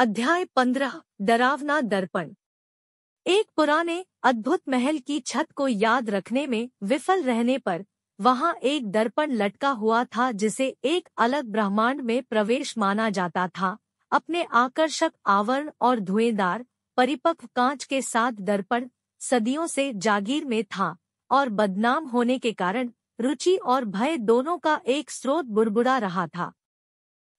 अध्याय पंद्रह डरावना दर्पण एक पुराने अद्भुत महल की छत को याद रखने में विफल रहने पर वहां एक दर्पण लटका हुआ था जिसे एक अलग ब्रह्मांड में प्रवेश माना जाता था अपने आकर्षक आवरण और धुएंदार परिपक्व कांच के साथ दर्पण सदियों से जागीर में था और बदनाम होने के कारण रुचि और भय दोनों का एक स्रोत बुड़बुड़ा रहा था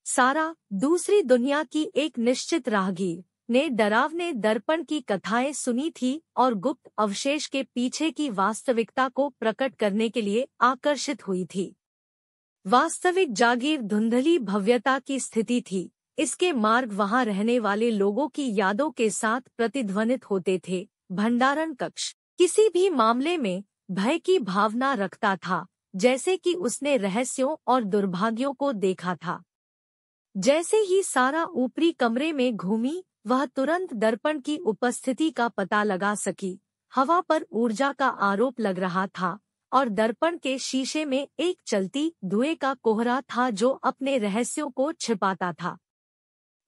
सारा दूसरी दुनिया की एक निश्चित राहगीर ने डरावने दर्पण की कथाएं सुनी थी और गुप्त अवशेष के पीछे की वास्तविकता को प्रकट करने के लिए आकर्षित हुई थी वास्तविक जागीर धुंधली भव्यता की स्थिति थी इसके मार्ग वहां रहने वाले लोगों की यादों के साथ प्रतिध्वनित होते थे भंडारण कक्ष किसी भी मामले में भय की भावना रखता था जैसे कि उसने रहस्यों और दुर्भाग्यों को देखा था जैसे ही सारा ऊपरी कमरे में घूमी वह तुरंत दर्पण की उपस्थिति का पता लगा सकी हवा पर ऊर्जा का आरोप लग रहा था और दर्पण के शीशे में एक चलती धुएं का कोहरा था जो अपने रहस्यों को छिपाता था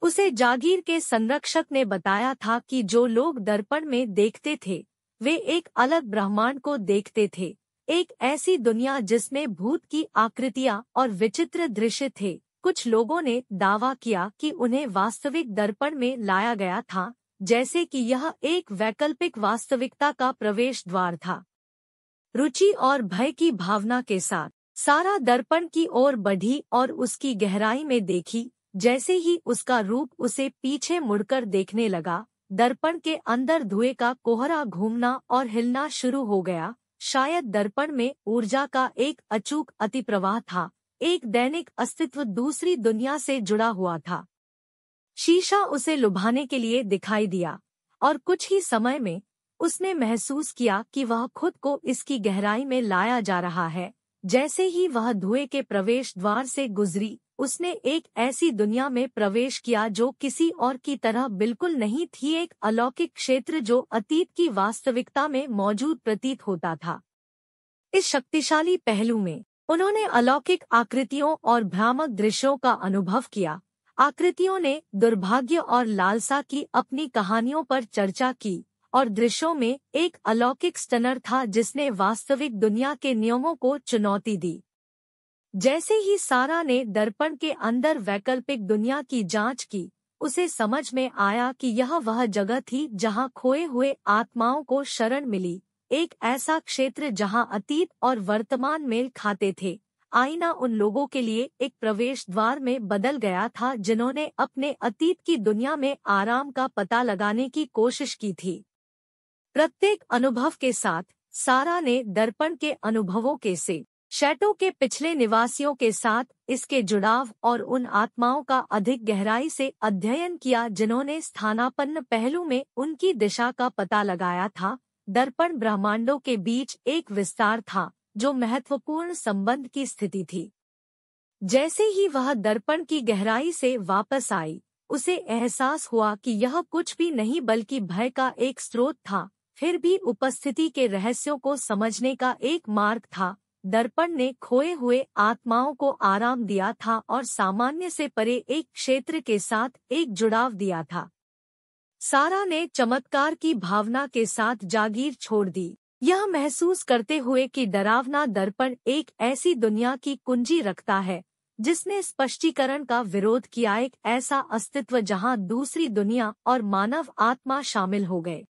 उसे जागीर के संरक्षक ने बताया था कि जो लोग दर्पण में देखते थे वे एक अलग ब्रह्मांड को देखते थे एक ऐसी दुनिया जिसमें भूत की आकृतियां और विचित्र दृश्य थे कुछ लोगों ने दावा किया कि उन्हें वास्तविक दर्पण में लाया गया था जैसे कि यह एक वैकल्पिक वास्तविकता का प्रवेश द्वार था रुचि और भय की भावना के साथ सारा दर्पण की ओर बढ़ी और उसकी गहराई में देखी जैसे ही उसका रूप उसे पीछे मुड़कर देखने लगा दर्पण के अंदर धुएं का कोहरा घूमना और हिलना शुरू हो गया शायद दर्पण में ऊर्जा का एक अचूक अतिप्रवाह था एक दैनिक अस्तित्व दूसरी दुनिया से जुड़ा हुआ था शीशा उसे लुभाने के लिए दिखाई दिया और कुछ ही समय में उसने महसूस किया कि वह खुद को इसकी गहराई में लाया जा रहा है जैसे ही वह धुएं के प्रवेश द्वार से गुजरी उसने एक ऐसी दुनिया में प्रवेश किया जो किसी और की तरह बिल्कुल नहीं थी एक अलौकिक क्षेत्र जो अतीत की वास्तविकता में मौजूद प्रतीत होता था इस शक्तिशाली पहलू में उन्होंने अलौकिक आकृतियों और भ्रामक दृश्यों का अनुभव किया आकृतियों ने दुर्भाग्य और लालसा की अपनी कहानियों पर चर्चा की और दृश्यों में एक अलौकिक स्टनर था जिसने वास्तविक दुनिया के नियमों को चुनौती दी जैसे ही सारा ने दर्पण के अंदर वैकल्पिक दुनिया की जांच की उसे समझ में आया कि यह वह जगह थी जहां खोए हुए आत्माओं को शरण मिली एक ऐसा क्षेत्र जहां अतीत और वर्तमान मेल खाते थे आईना उन लोगों के लिए एक प्रवेश द्वार में बदल गया था जिन्होंने अपने अतीत की दुनिया में आराम का पता लगाने की कोशिश की थी प्रत्येक अनुभव के साथ सारा ने दर्पण के अनुभवों के से शैटो के पिछले निवासियों के साथ इसके जुड़ाव और उन आत्माओं का अधिक गहराई से अध्ययन किया जिन्होंने स्थानापन्न पहलू में उनकी दिशा का पता लगाया था दर्पण ब्रह्मांडों के बीच एक विस्तार था जो महत्वपूर्ण संबंध की स्थिति थी जैसे ही वह दर्पण की गहराई से वापस आई उसे एहसास हुआ कि यह कुछ भी नहीं बल्कि भय का एक स्रोत था फिर भी उपस्थिति के रहस्यों को समझने का एक मार्ग था दर्पण ने खोए हुए आत्माओं को आराम दिया था और सामान्य से परे एक क्षेत्र के साथ एक जुड़ाव दिया था सारा ने चमत्कार की भावना के साथ जागीर छोड़ दी यह महसूस करते हुए कि डरावना दर्पण एक ऐसी दुनिया की कुंजी रखता है जिसने स्पष्टीकरण का विरोध किया एक ऐसा अस्तित्व जहां दूसरी दुनिया और मानव आत्मा शामिल हो गए